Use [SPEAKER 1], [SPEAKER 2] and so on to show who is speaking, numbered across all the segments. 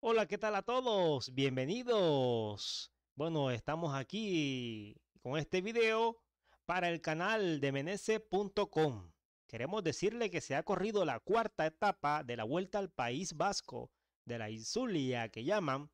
[SPEAKER 1] Hola, ¿qué tal a todos? Bienvenidos. Bueno, estamos aquí con este video para el canal de menese.com. Queremos decirle que se ha corrido la cuarta etapa de la vuelta al País Vasco, de la Insulia que llaman,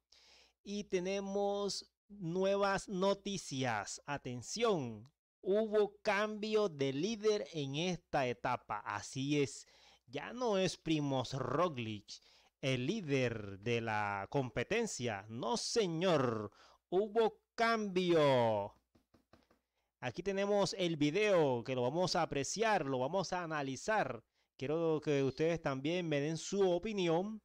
[SPEAKER 1] y tenemos nuevas noticias. Atención, hubo cambio de líder en esta etapa. Así es, ya no es Primos Roglic el líder de la competencia. No, señor. Hubo cambio. Aquí tenemos el video que lo vamos a apreciar, lo vamos a analizar. Quiero que ustedes también me den su opinión.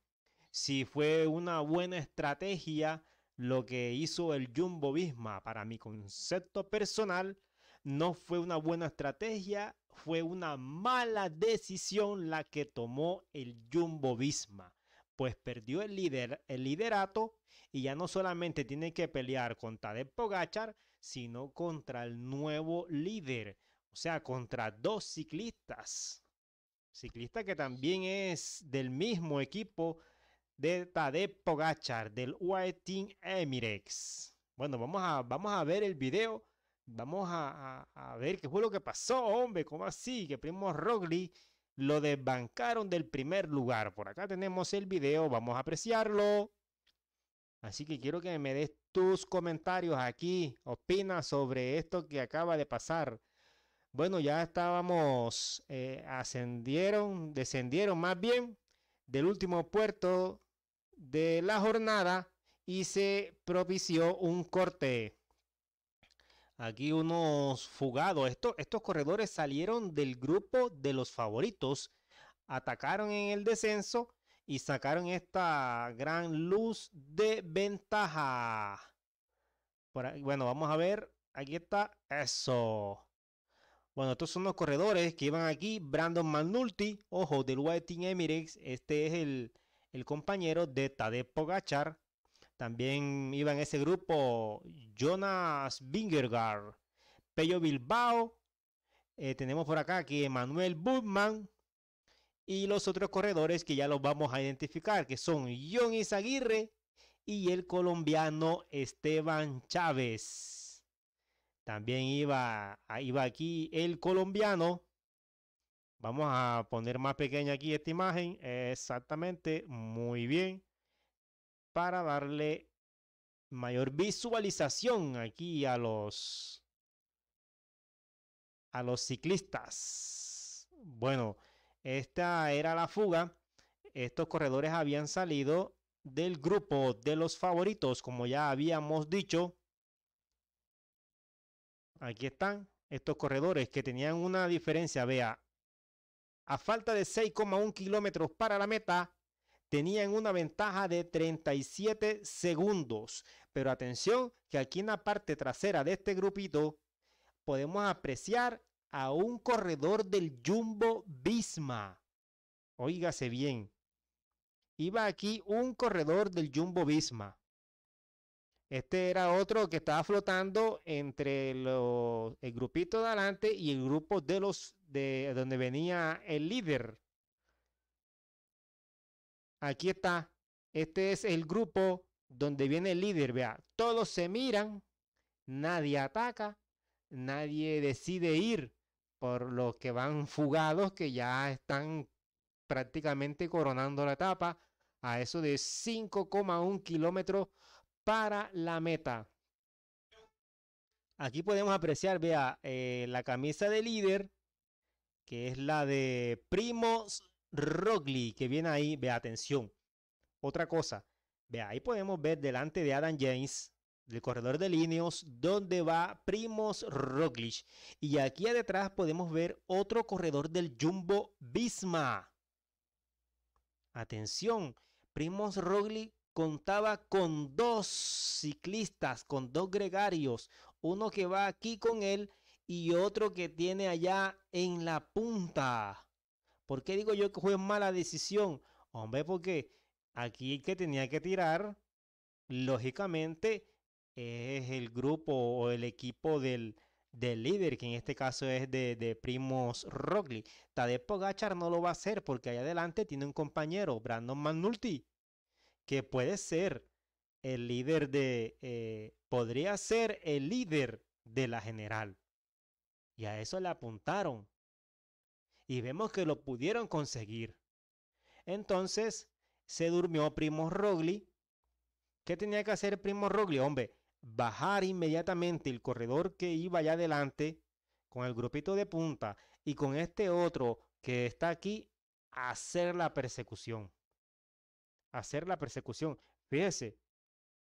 [SPEAKER 1] Si fue una buena estrategia lo que hizo el Jumbo Visma para mi concepto personal, no fue una buena estrategia, fue una mala decisión la que tomó el Jumbo Visma pues perdió el, el liderato y ya no solamente tiene que pelear contra Tadej Pogachar, sino contra el nuevo líder, o sea, contra dos ciclistas. Ciclista que también es del mismo equipo de Tadej Pogachar, del UAE Team Emirates. Bueno, vamos a, vamos a ver el video. Vamos a, ver qué fue lo que pasó, hombre. ¿Cómo así? Que Primo Rogli lo desbancaron del primer lugar. Por acá tenemos el video, vamos a apreciarlo. Así que quiero que me des tus comentarios aquí. Opina sobre esto que acaba de pasar. Bueno, ya estábamos, eh, ascendieron, descendieron más bien del último puerto de la jornada y se propició un corte. Aquí unos fugados. estos corredores salieron del grupo de los favoritos, atacaron en el descenso y sacaron esta gran luz de ventaja. bueno, vamos a ver. Aquí está. Eso. Bueno, estos son los corredores que iban aquí. Brandon Manulti, ojo, del White Team Emirates. Este es el, compañero de Tadej Pogachar. También iba en ese grupo Jonas Bingergaard, Pello Bilbao. Eh, tenemos por acá que Manuel Budman. Y los otros corredores que ya los vamos a identificar, que son John Isaguirre y el colombiano Esteban Chávez. También iba, iba aquí el colombiano Vamos a poner más pequeña aquí esta imagen. Exactamente. Muy bien para darle mayor visualización aquí a los a los ciclistas. Bueno, esta era la fuga. Estos corredores habían salido del grupo de los favoritos, como ya habíamos dicho. Aquí están estos corredores que tenían una diferencia, vea. A falta de 6,1 kilómetros para la meta, tenían una ventaja de 37 segundos. Pero atención, que aquí en la parte trasera de este grupito podemos apreciar a un corredor del Jumbo Visma. Óigase bien. Iba aquí un corredor del Jumbo Visma. Este era otro que estaba flotando entre el grupito de adelante y el grupo de los de donde venía el líder. Aquí está. Este es el grupo donde viene el líder. Vea, todos se miran, nadie ataca, nadie decide ir por los que van fugados, que ya están prácticamente coronando la etapa a eso de 5,1 kilómetros para la meta. Aquí podemos apreciar, vea, eh, la camisa de líder, que es la de Primo Rogli que viene ahí, vea, atención. Otra cosa, vea, ahí podemos ver delante de Adam James, del corredor de líneas, donde va Primos Roglic. Y aquí detrás podemos ver otro corredor del Jumbo Visma. Atención, Primos Rogli contaba con dos ciclistas, con dos gregarios, uno que va aquí con él y otro que tiene allá en la punta. ¿Por qué digo yo que fue mala decisión? Hombre, porque aquí el que tenía que tirar, lógicamente, es el grupo o el equipo del, del líder, que en este caso es de, de Primos Rockley. Tadej Pogachar no lo va a hacer porque ahí adelante tiene un compañero, Brandon Manulti, que puede ser el líder de... Eh, podría ser el líder de la general. Y a eso le apuntaron y vemos que lo pudieron conseguir. Entonces se durmió Primo Rogli. ¿Qué tenía que hacer Primo Rogli? Hombre, bajar inmediatamente el corredor que iba allá adelante con el grupito de punta y con este otro que está aquí, hacer la persecución. Hacer la persecución. Fíjese,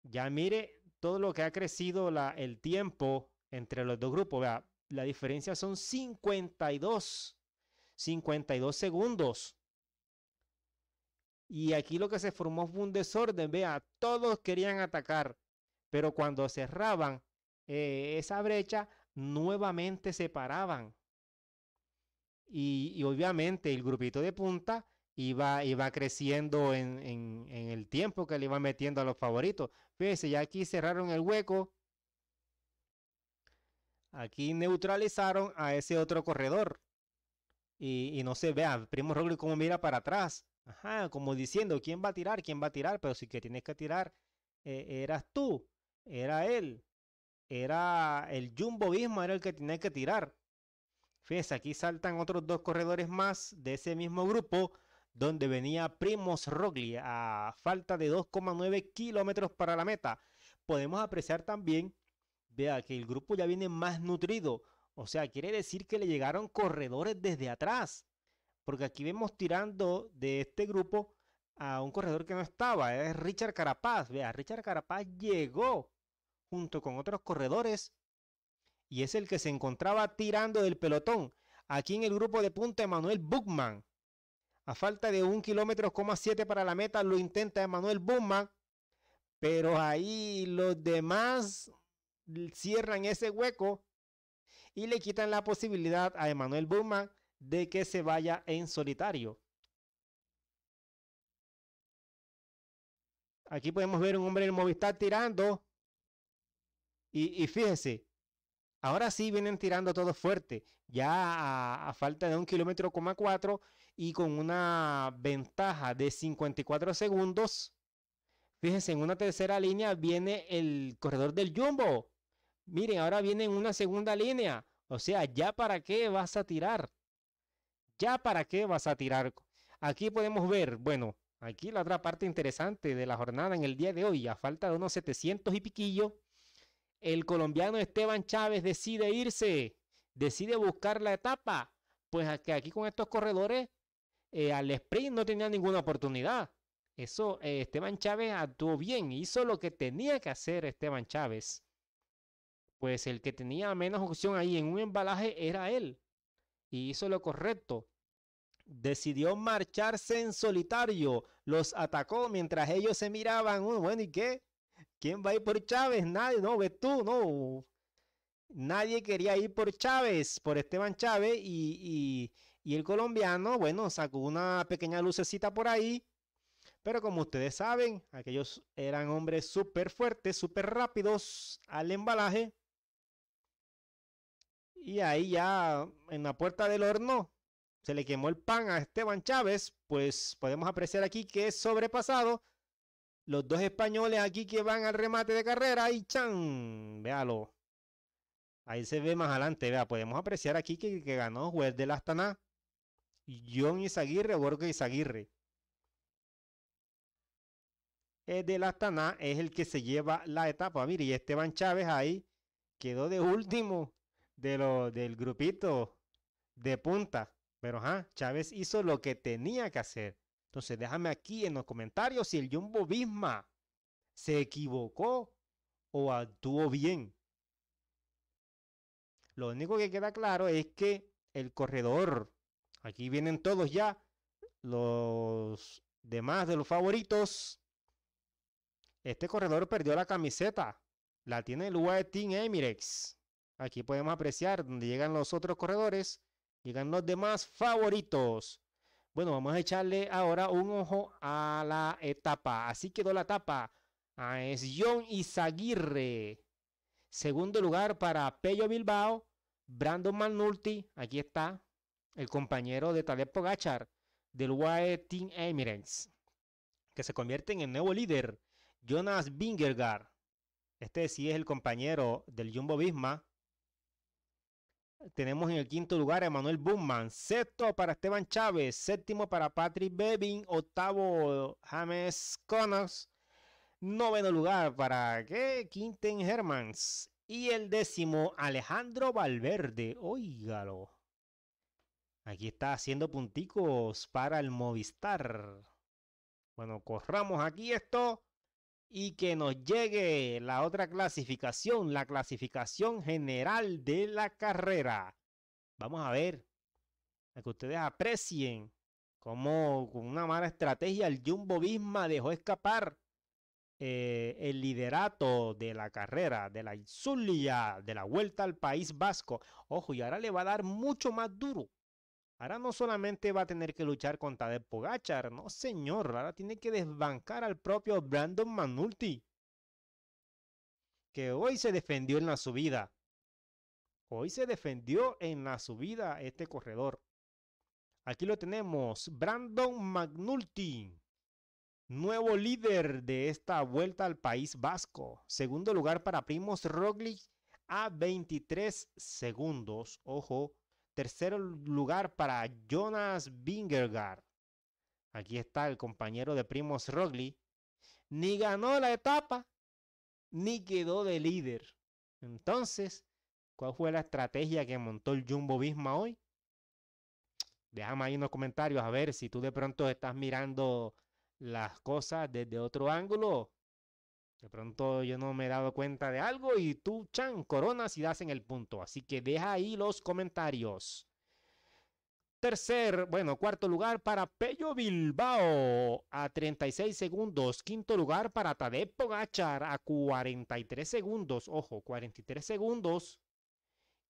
[SPEAKER 1] ya mire todo lo que ha crecido el tiempo entre los dos grupos. Vea, la diferencia son 52 52 segundos. Y aquí lo que se formó fue un desorden. Vea, todos querían atacar, pero cuando cerraban eh, esa brecha, nuevamente se paraban. Y, obviamente el grupito de punta iba, iba creciendo en, en, el tiempo que le iba metiendo a los favoritos. Fíjense, ya aquí cerraron el hueco. Aquí neutralizaron a ese otro corredor. Y, no se vea, Primo Roglic como mira para atrás. Ajá, como diciendo, ¿quién va a tirar? ¿Quién va a tirar? Pero si que tienes que tirar eh, eras tú, era él, era el Jumbo mismo, era el que tenía que tirar. Fíjense, aquí saltan otros dos corredores más de ese mismo grupo, donde venía Primos Rogli a falta de 2,9 kilómetros para la meta. Podemos apreciar también, vea, que el grupo ya viene más nutrido. O sea, quiere decir que le llegaron corredores desde atrás. Porque aquí vemos tirando de este grupo a un corredor que no estaba. Es Richard Carapaz. Vea, Richard Carapaz llegó junto con otros corredores. Y es el que se encontraba tirando del pelotón. Aquí en el grupo de punta, Emanuel Buchmann. A falta de un kilómetro, para la meta, lo intenta Emanuel Buchmann. Pero ahí los demás cierran ese hueco y le quitan la posibilidad a Emanuel buma de que se vaya en solitario. Aquí podemos ver un hombre en Movistar tirando. Y, fíjense, ahora sí vienen tirando todos fuerte, ya a, falta de un kilómetro, y con una ventaja de 54 segundos. Fíjense, en una tercera línea viene el corredor del Jumbo. Miren, ahora viene una segunda línea. O sea, ¿ya para qué vas a tirar? ¿Ya para qué vas a tirar? Aquí podemos ver, bueno, aquí la otra parte interesante de la jornada en el día de hoy, a falta de unos 700 y piquillo, el colombiano Esteban Chávez decide irse, decide buscar la etapa, pues aquí con estos corredores eh, al sprint no tenía ninguna oportunidad. Eso eh, Esteban Chávez actuó bien, hizo lo que tenía que hacer Esteban Chávez pues el que tenía menos opción ahí en un embalaje era él. Y hizo lo correcto. Decidió marcharse en solitario. Los atacó mientras ellos se miraban. Uh, bueno, ¿y qué? ¿Quién va a ir por Chávez? Nadie, no, ves tú, no. Nadie quería ir por Chávez, por Esteban Chávez. Y, y el colombiano, bueno, sacó una pequeña lucecita por ahí. Pero como ustedes saben, aquellos eran hombres súper fuertes, súper rápidos al embalaje. Y ahí ya en la puerta del horno se le quemó el pan a Esteban Chávez, pues podemos apreciar aquí que es sobrepasado. Los dos españoles aquí que van al remate de carrera y chan, véalo. Ahí se ve más adelante, vea, podemos apreciar aquí que, que ganó juez la Astana. John Izaguirre, Borges Izaguirre. Eh, el la Astana es el que se lleva la etapa. Mire, y Esteban Chávez ahí quedó de último de lo, del grupito de punta. Pero Chávez hizo lo que tenía que hacer. Entonces déjame aquí en los comentarios si el Jumbo Visma se equivocó o actuó bien. Lo único que queda claro es que el corredor, aquí vienen todos ya, los demás de los favoritos. Este corredor perdió la camiseta. La tiene el UAE Team Emirex. Aquí podemos apreciar donde llegan los otros corredores, llegan los demás favoritos. Bueno, vamos a echarle ahora un ojo a la etapa. Así quedó la etapa. es John Izaguirre. Segundo lugar para Pello Bilbao. Brandon Manulti. Aquí está. El compañero de Tadej Gachar Del UAE Team Emirates. Que se convierte en el nuevo líder. Jonas Bingergar. Este sí es el compañero del Jumbo Bisma. Tenemos en el quinto lugar a Manuel Bumman. Sexto para Esteban Chávez. Séptimo para Patrick Bevin. Octavo James Connors. Noveno lugar para ¿qué? Quinten Hermans. Y el décimo Alejandro Valverde. Óigalo. Aquí está haciendo punticos para el Movistar. Bueno, corramos aquí esto y que nos llegue la otra clasificación, la clasificación general de la carrera. Vamos a ver, a que ustedes aprecien cómo con una mala estrategia el Jumbo Visma dejó escapar eh, el liderato de la carrera, de la Zulia, de la vuelta al País Vasco. Ojo, y ahora le va a dar mucho más duro Ahora no solamente va a tener que luchar contra Tadej Pogachar, no señor, ahora tiene que desbancar al propio Brandon Magnulti. que hoy se defendió en la subida. Hoy se defendió en la subida este corredor. Aquí lo tenemos, Brandon Magnulti, nuevo líder de esta vuelta al País Vasco. Segundo lugar para Primos Roglic a 23 segundos. Ojo, Tercer lugar para Jonas Bingergaard. Aquí está el compañero de Primos Rogli. Ni ganó la etapa, ni quedó de líder. Entonces, ¿cuál fue la estrategia que montó el Jumbo Visma hoy? Déjame ahí unos comentarios a ver si tú de pronto estás mirando las cosas desde otro ángulo de pronto yo no me he dado cuenta de algo y tú, Chan, coronas y das en el punto. Así que deja ahí los comentarios. Tercer, bueno, cuarto lugar para Pello Bilbao a 36 segundos. Quinto lugar para Tadej Pogachar a 43 segundos. Ojo, 43 segundos.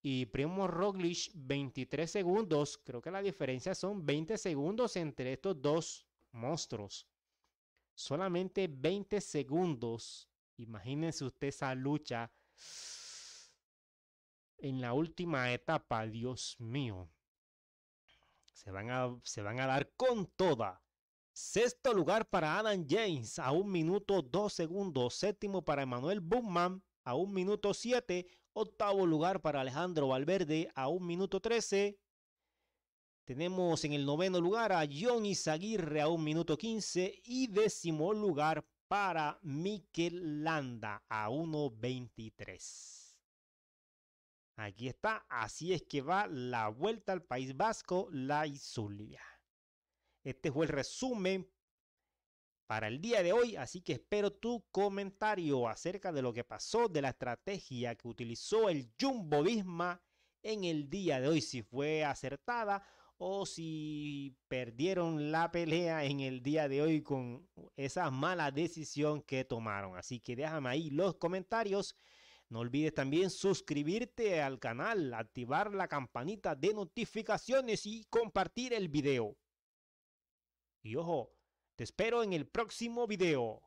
[SPEAKER 1] Y Primo Roglic 23 segundos. Creo que la diferencia son 20 segundos entre estos dos monstruos solamente 20 segundos. Imagínense usted esa lucha en la última etapa, Dios mío. Se van a, se van a dar con toda. Sexto lugar para Adam James a un minuto dos segundos. Séptimo para Emmanuel Bumman a un minuto siete. Octavo lugar para Alejandro Valverde a un minuto trece. Tenemos en el noveno lugar a John Izaguirre a un minuto 15 y décimo lugar para Mikel Landa a 1.23. Aquí está, así es que va la vuelta al País Vasco, la Isulia. Este fue el resumen para el día de hoy, así que espero tu comentario acerca de lo que pasó, de la estrategia que utilizó el Jumbo Visma en el día de hoy, si fue acertada o si perdieron la pelea en el día de hoy con esa mala decisión que tomaron. Así que déjame ahí los comentarios. No olvides también suscribirte al canal, activar la campanita de notificaciones y compartir el video. Y ojo, te espero en el próximo video.